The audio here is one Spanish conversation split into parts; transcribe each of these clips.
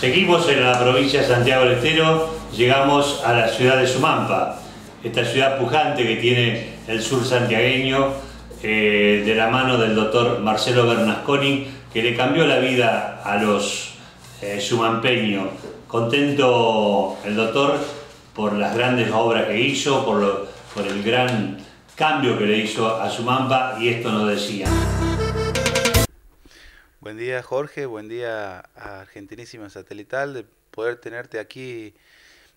Seguimos en la provincia de Santiago del Estero, llegamos a la ciudad de Sumampa, esta ciudad pujante que tiene el sur santiagueño, eh, de la mano del doctor Marcelo Bernasconi, que le cambió la vida a los eh, sumampeños. Contento el doctor por las grandes obras que hizo, por, por el gran cambio que le hizo a Sumampa y esto nos decía. Buen día Jorge, buen día a Argentinísima Satelital, de poder tenerte aquí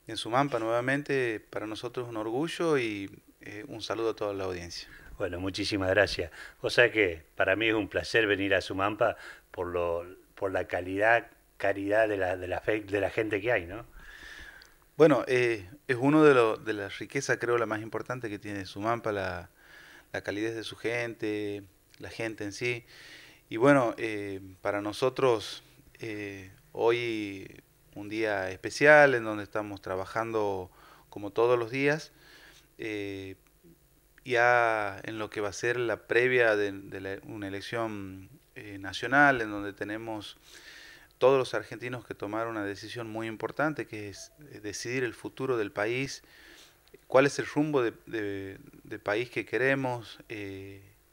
en Sumampa nuevamente, para nosotros un orgullo y eh, un saludo a toda la audiencia. Bueno, muchísimas gracias. O sea que para mí es un placer venir a Sumampa por, lo, por la calidad, caridad de la, de la, fe, de la gente que hay, ¿no? Bueno, eh, es uno de, de las riquezas, creo, la más importante que tiene Sumampa, la, la calidez de su gente, la gente en sí. Y bueno, eh, para nosotros eh, hoy un día especial en donde estamos trabajando como todos los días, eh, ya en lo que va a ser la previa de, una elección nacional, en donde tenemos todos los argentinos que tomar una decisión muy importante, que es decidir el futuro del país, cuál es el rumbo de, país que queremos,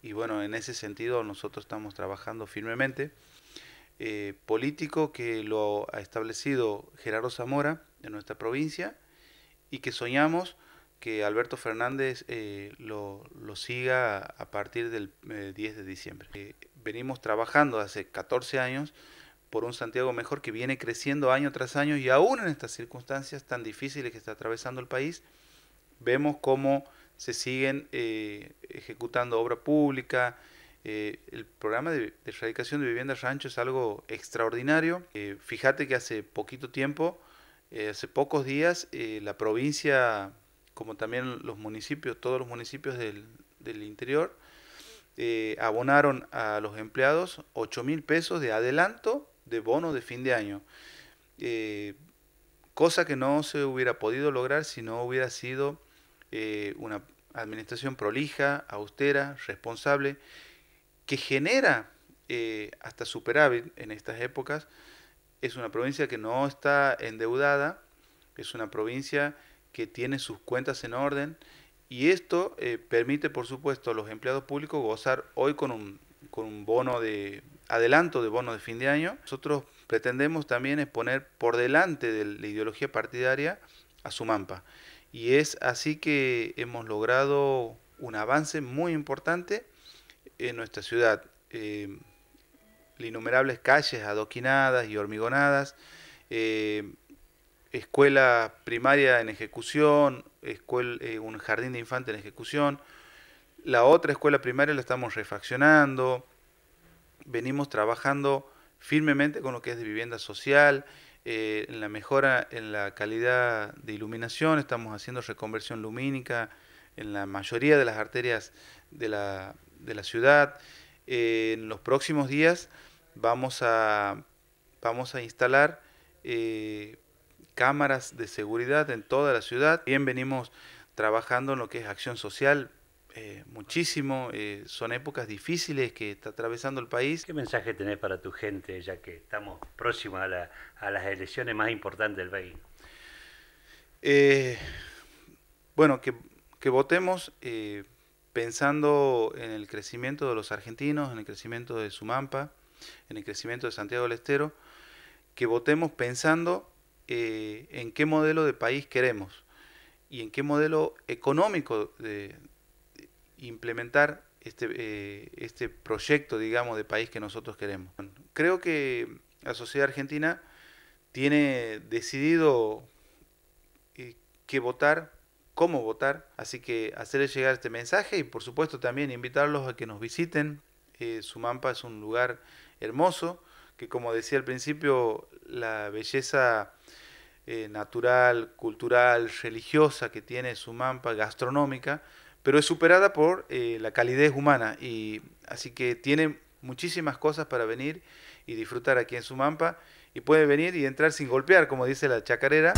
y bueno, en ese sentido nosotros estamos trabajando firmemente. Eh, político que lo ha establecido Gerardo Zamora de nuestra provincia y que soñamos que Alberto Fernández eh, lo, siga a partir del 10 eh, de diciembre. venimos trabajando hace 14 años por un Santiago mejor que viene creciendo año tras año y aún en estas circunstancias tan difíciles que está atravesando el país, vemos cómo se siguen eh, ejecutando obra pública. Eh, el programa de, erradicación de vivienda rancho es algo extraordinario. Eh, fíjate que hace poquito tiempo, hace pocos días, la provincia, como también los municipios, todos los municipios del, del interior, abonaron a los empleados 8 mil pesos de adelanto de bono de fin de año cosa que no se hubiera podido lograr si no hubiera sido eh, una administración prolija, austera, responsable, que genera eh, hasta superávit en estas épocas. Es una provincia que no está endeudada, es una provincia que tiene sus cuentas en orden y esto eh, permite, por supuesto, a los empleados públicos gozar hoy con un, con un bono de adelanto de bono de fin de año. Nosotros pretendemos también exponer por delante de la ideología partidaria a Sumampa. Y es así que hemos logrado un avance muy importante en nuestra ciudad. Eh, innumerables calles adoquinadas y hormigonadas, eh, escuela primaria en ejecución, escuela, eh, un jardín de infantes en ejecución. La otra escuela primaria la estamos refaccionando. Venimos trabajando firmemente con lo que es de vivienda social eh, en la mejora en la calidad de iluminación, estamos haciendo reconversión lumínica en la mayoría de las arterias de la, ciudad. Eh, en los próximos días vamos a, vamos a instalar eh, cámaras de seguridad en toda la ciudad. Bien venimos trabajando en lo que es acción social, eh, muchísimo. Eh, son épocas difíciles que está atravesando el país. ¿Qué mensaje tenés para tu gente, ya que estamos próximos a, las elecciones más importantes del país? Eh, bueno, que, que votemos pensando en el crecimiento de los argentinos, en el crecimiento de Sumampa, en el crecimiento de Santiago del Estero, que votemos pensando en qué modelo de país queremos y en qué modelo económico de, implementar este, eh, este, proyecto, digamos, de país que nosotros queremos. Creo que la sociedad argentina tiene decidido eh, qué votar, cómo votar, así que hacerles llegar este mensaje y por supuesto también invitarlos a que nos visiten. Eh, Sumampa es un lugar hermoso, que como decía al principio, la belleza natural, cultural, religiosa que tiene Sumampa, gastronómica, pero es superada por eh, la calidez humana. Y, así que tiene muchísimas cosas para venir y disfrutar aquí en Sumampa. Y puede venir y entrar sin golpear, como dice la chacarera.